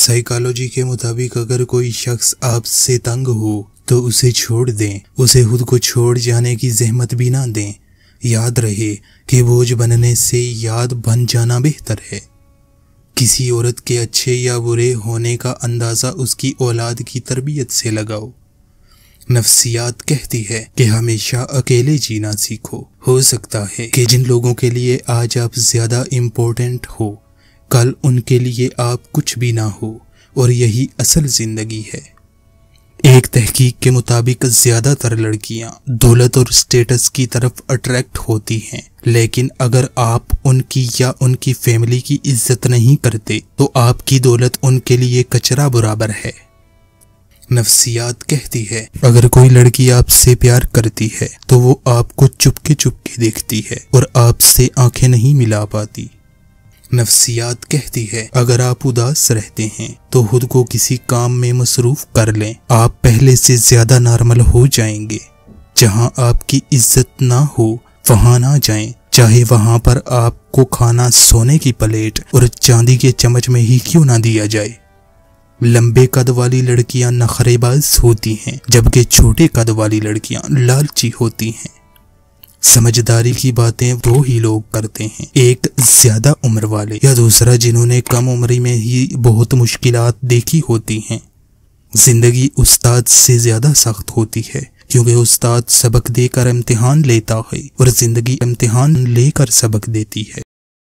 psychology के मुताबिक अगर कोई शख्स आपसे तंग हो तो उसे छोड़ दें उसे खुद को छोड़ जाने की जहमत भी ना दें याद रहे कि बोझ बनने से याद बन जाना बेहतर है किसी औरत के अच्छे या बुरे होने का अंदाज़ा उसकी औलाद की तरबियत से लगाओ नफसियात कहती है कि हमेशा अकेले जीना सीखो हो सकता है कि जिन लोगों के लिए आज आप ज़्यादा इम्पोर्टेंट हो कल उनके लिए आप कुछ भी ना हो और यही असल जिंदगी है एक तहकीक के मुताबिक ज़्यादातर लड़कियां दौलत और स्टेटस की तरफ अट्रैक्ट होती हैं लेकिन अगर आप उनकी या उनकी फैमिली की इज्जत नहीं करते तो आपकी दौलत उनके लिए कचरा बराबर है नफ्सियात कहती है अगर कोई लड़की आपसे प्यार करती है तो वो आपको चुपके चुपके देखती है और आपसे आंखें नहीं मिला पाती नफसियात कहती है अगर आप उदास रहते हैं तो खुद को किसी काम में मसरूफ कर लें आप पहले से ज्यादा नॉर्मल हो जाएंगे जहां आपकी इज्जत ना हो वहां ना जाएं चाहे वहां पर आपको खाना सोने की प्लेट और चांदी के चम्मच में ही क्यों ना दिया जाए लंबे कद वाली लड़कियां नखरेबाज होती हैं जबकि छोटे कद वाली लड़कियां लालची होती हैं समझदारी की बातें दो ही लोग करते हैं एक ज्यादा उम्र वाले या दूसरा जिन्होंने कम उम्र में ही बहुत मुश्किल देखी होती हैं जिंदगी उस्ताद से ज्यादा सख्त होती है क्योंकि उस्ताद सबक देकर इम्तिहान लेता है और जिंदगी इम्तिहान लेकर सबक देती है